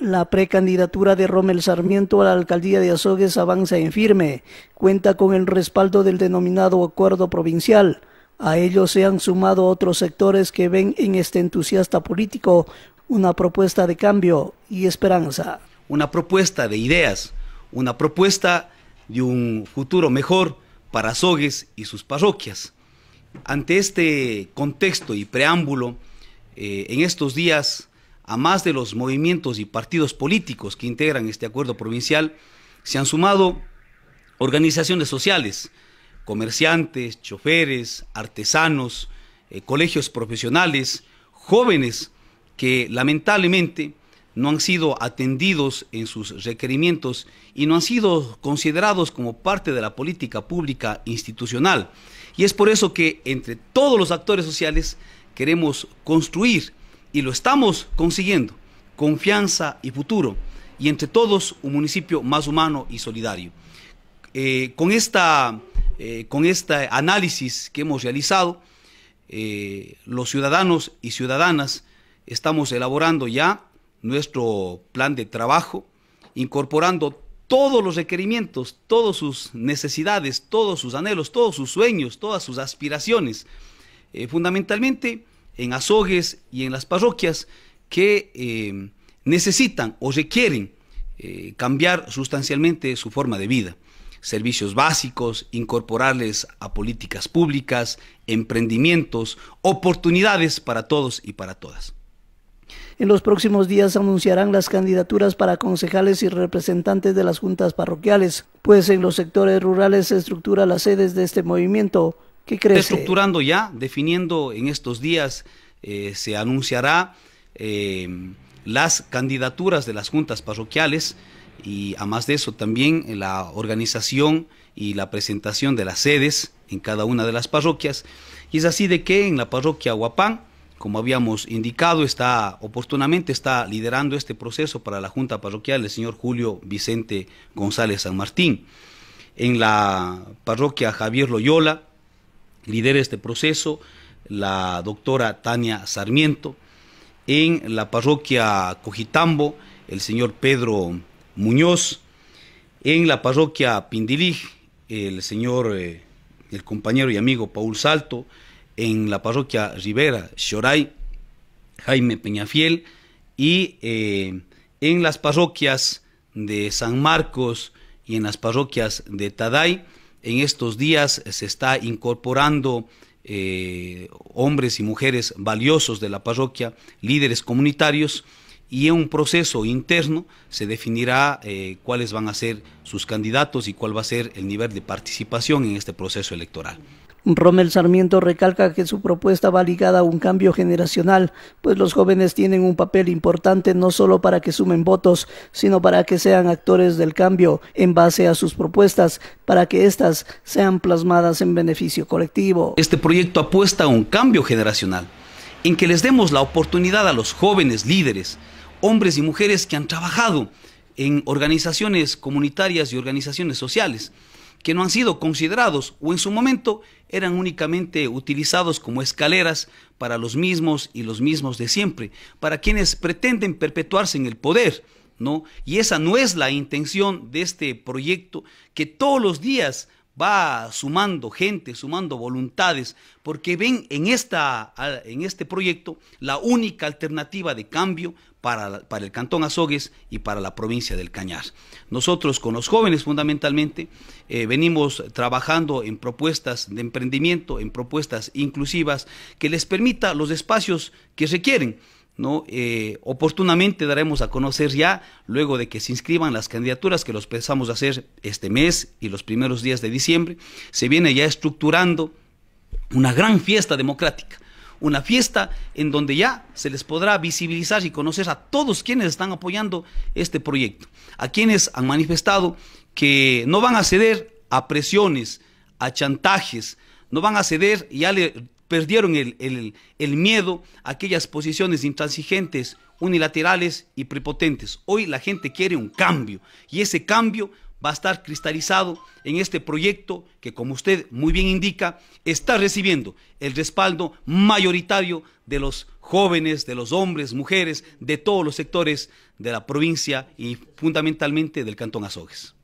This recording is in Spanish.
La precandidatura de Rommel Sarmiento a la alcaldía de Azogues avanza en firme. Cuenta con el respaldo del denominado acuerdo provincial. A ello se han sumado otros sectores que ven en este entusiasta político una propuesta de cambio y esperanza. Una propuesta de ideas, una propuesta de un futuro mejor para Azogues y sus parroquias. Ante este contexto y preámbulo, eh, en estos días a más de los movimientos y partidos políticos que integran este acuerdo provincial, se han sumado organizaciones sociales, comerciantes, choferes, artesanos, eh, colegios profesionales, jóvenes que lamentablemente no han sido atendidos en sus requerimientos y no han sido considerados como parte de la política pública institucional. Y es por eso que entre todos los actores sociales queremos construir y lo estamos consiguiendo. Confianza y futuro. Y entre todos, un municipio más humano y solidario. Eh, con, esta, eh, con este análisis que hemos realizado, eh, los ciudadanos y ciudadanas estamos elaborando ya nuestro plan de trabajo, incorporando todos los requerimientos, todas sus necesidades, todos sus anhelos, todos sus sueños, todas sus aspiraciones. fundamentalmente, en azogues y en las parroquias que eh, necesitan o requieren eh, cambiar sustancialmente su forma de vida. Servicios básicos, incorporarles a políticas públicas, emprendimientos, oportunidades para todos y para todas. En los próximos días anunciarán las candidaturas para concejales y representantes de las juntas parroquiales, pues en los sectores rurales se estructura las sedes de este movimiento. ¿Qué Estructurando ya, definiendo en estos días, eh, se anunciará eh, las candidaturas de las juntas parroquiales y además de eso también la organización y la presentación de las sedes en cada una de las parroquias. Y es así de que en la parroquia Huapán, como habíamos indicado, está oportunamente está liderando este proceso para la Junta Parroquial el señor Julio Vicente González San Martín. En la parroquia Javier Loyola, lidera este proceso la doctora Tania Sarmiento, en la parroquia Cojitambo, el señor Pedro Muñoz, en la parroquia Pindilí, el señor, eh, el compañero y amigo Paul Salto, en la parroquia Rivera, Choray, Jaime Peñafiel, y eh, en las parroquias de San Marcos y en las parroquias de Taday, en estos días se está incorporando eh, hombres y mujeres valiosos de la parroquia, líderes comunitarios, y en un proceso interno se definirá eh, cuáles van a ser sus candidatos y cuál va a ser el nivel de participación en este proceso electoral. Rommel Sarmiento recalca que su propuesta va ligada a un cambio generacional, pues los jóvenes tienen un papel importante no solo para que sumen votos, sino para que sean actores del cambio en base a sus propuestas, para que éstas sean plasmadas en beneficio colectivo. Este proyecto apuesta a un cambio generacional, en que les demos la oportunidad a los jóvenes líderes, hombres y mujeres que han trabajado en organizaciones comunitarias y organizaciones sociales, que no han sido considerados o en su momento eran únicamente utilizados como escaleras para los mismos y los mismos de siempre, para quienes pretenden perpetuarse en el poder. ¿no? Y esa no es la intención de este proyecto que todos los días va sumando gente, sumando voluntades, porque ven en, esta, en este proyecto la única alternativa de cambio para, para el Cantón Azogues y para la provincia del Cañar. Nosotros con los jóvenes fundamentalmente eh, venimos trabajando en propuestas de emprendimiento, en propuestas inclusivas que les permita los espacios que requieren. ¿no? Eh, oportunamente daremos a conocer ya, luego de que se inscriban las candidaturas que los pensamos hacer este mes y los primeros días de diciembre, se viene ya estructurando una gran fiesta democrática una fiesta en donde ya se les podrá visibilizar y conocer a todos quienes están apoyando este proyecto, a quienes han manifestado que no van a ceder a presiones, a chantajes, no van a ceder, ya le perdieron el, miedo a aquellas posiciones intransigentes, unilaterales y prepotentes. Hoy la gente quiere un cambio y ese cambio va a estar cristalizado en este proyecto que, como usted muy bien indica, está recibiendo el respaldo mayoritario de los jóvenes, de los hombres, mujeres, de todos los sectores de la provincia y fundamentalmente del Cantón Azogues.